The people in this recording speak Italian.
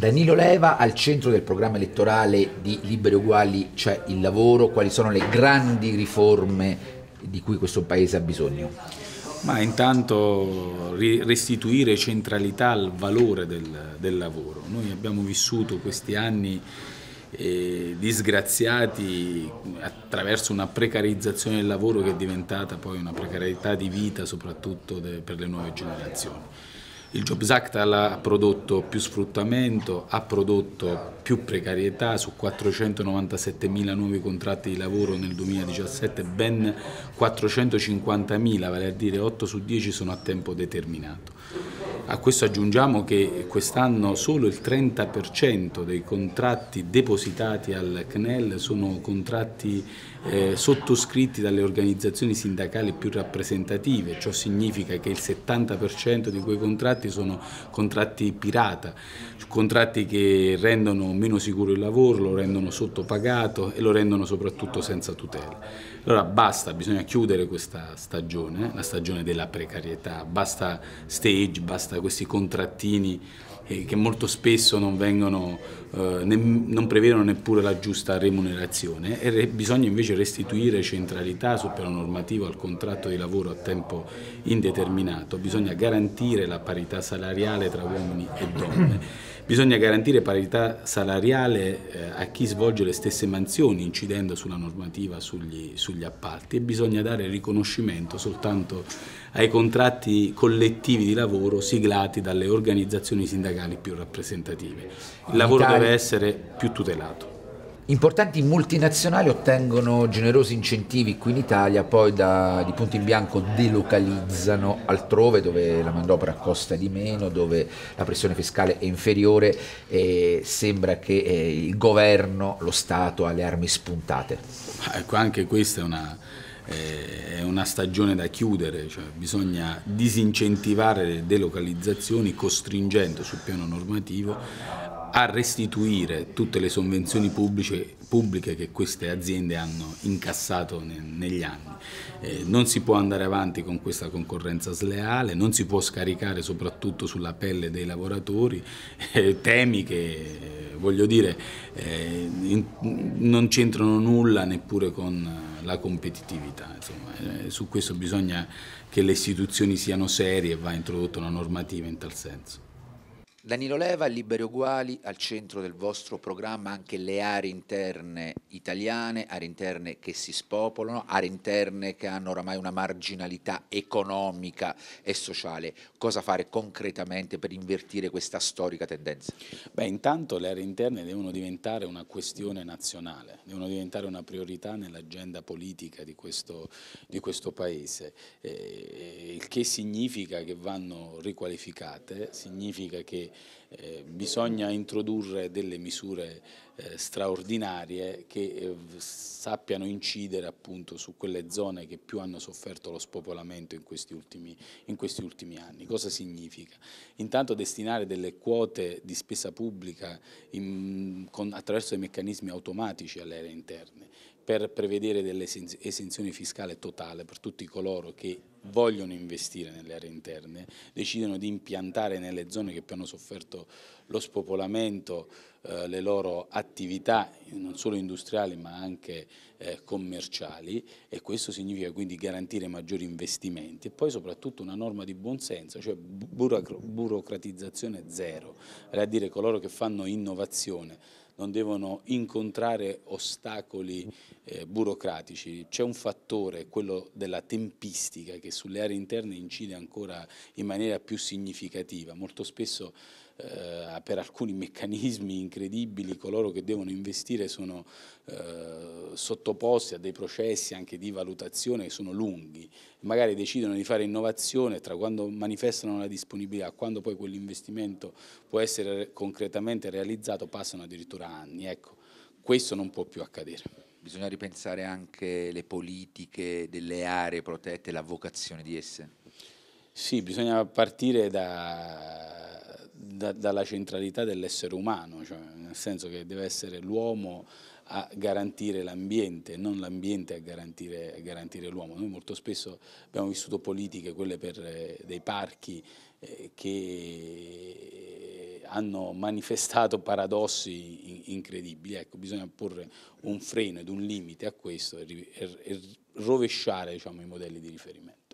Danilo Leva, al centro del programma elettorale di Liberi Uguali c'è il lavoro, quali sono le grandi riforme di cui questo Paese ha bisogno? Ma intanto restituire centralità al valore del, del lavoro. Noi abbiamo vissuto questi anni eh, disgraziati attraverso una precarizzazione del lavoro che è diventata poi una precarietà di vita soprattutto de, per le nuove generazioni. Il Jobs Act ha prodotto più sfruttamento, ha prodotto più precarietà su 497 mila nuovi contratti di lavoro nel 2017, ben 450 mila, vale a dire 8 su 10 sono a tempo determinato. A questo aggiungiamo che quest'anno solo il 30% dei contratti depositati al CNEL sono contratti eh, sottoscritti dalle organizzazioni sindacali più rappresentative, ciò significa che il 70% di quei contratti sono contratti pirata, contratti che rendono meno sicuro il lavoro, lo rendono sottopagato e lo rendono soprattutto senza tutela. Allora basta, bisogna chiudere questa stagione, la stagione della precarietà, basta stage, basta questi contrattini che molto spesso non, vengono, eh, ne, non prevedono neppure la giusta remunerazione e re, bisogna invece restituire centralità sul piano normativo al contratto di lavoro a tempo indeterminato, bisogna garantire la parità salariale tra uomini e donne. Bisogna garantire parità salariale eh, a chi svolge le stesse mansioni incidendo sulla normativa sugli, sugli, appalti e bisogna dare riconoscimento soltanto ai contratti collettivi di lavoro siglati dalle organizzazioni sindacali legali più rappresentative. Il lavoro deve essere più tutelato. Importanti multinazionali ottengono generosi incentivi qui in Italia, poi da, di punto in bianco delocalizzano altrove dove la manodopera costa di meno, dove la pressione fiscale è inferiore e sembra che eh, il governo, lo Stato ha le armi spuntate. Ma ecco, anche questa è una, eh, è una stagione da chiudere, cioè bisogna disincentivare le delocalizzazioni costringendo sul piano normativo a restituire tutte le sovvenzioni pubbliche, pubbliche che queste aziende hanno incassato ne, negli anni. Eh, non si può andare avanti con questa concorrenza sleale, non si può scaricare soprattutto sulla pelle dei lavoratori eh, temi che voglio dire, eh, in, non c'entrano nulla neppure con eh, la competitività. Insomma, eh, su questo bisogna che le istituzioni siano serie e va introdotta una normativa in tal senso. Danilo Leva, Liberi Uguali, al centro del vostro programma anche le aree interne italiane, aree interne che si spopolano, aree interne che hanno oramai una marginalità economica e sociale. Cosa fare concretamente per invertire questa storica tendenza? Beh, intanto le aree interne devono diventare una questione nazionale, devono diventare una priorità nell'agenda politica di questo, di questo Paese, eh, il che significa che vanno riqualificate, significa che eh, bisogna introdurre delle misure eh, straordinarie che eh, sappiano incidere appunto su quelle zone che più hanno sofferto lo spopolamento in questi, ultimi, in questi ultimi anni. Cosa significa? Intanto destinare delle quote di spesa pubblica in, con, attraverso dei meccanismi automatici alle aree interne, per prevedere dell'esenzione fiscale totale per tutti coloro che vogliono investire nelle aree interne, decidono di impiantare nelle zone che più hanno sofferto lo spopolamento eh, le loro attività non solo industriali ma anche eh, commerciali e questo significa quindi garantire maggiori investimenti e poi soprattutto una norma di buonsenso, cioè burocratizzazione zero, vale a dire coloro che fanno innovazione non devono incontrare ostacoli eh, burocratici. C'è un fattore, quello della tempistica, che sulle aree interne incide ancora in maniera più significativa. Molto spesso eh, per alcuni meccanismi incredibili coloro che devono investire sono eh, sottoposti a dei processi anche di valutazione che sono lunghi, magari decidono di fare innovazione tra quando manifestano la disponibilità, a quando poi quell'investimento può essere concretamente realizzato passano addirittura anni, ecco, questo non può più accadere. Bisogna ripensare anche le politiche delle aree protette, la vocazione di esse? Sì, bisogna partire da, da, dalla centralità dell'essere umano, cioè nel senso che deve essere l'uomo a garantire l'ambiente, non l'ambiente a garantire, a garantire l'uomo. Noi molto spesso abbiamo vissuto politiche, quelle per eh, dei parchi, eh, che hanno manifestato paradossi incredibili. Ecco, bisogna porre un freno ed un limite a questo e, rovesciare diciamo, i modelli di riferimento.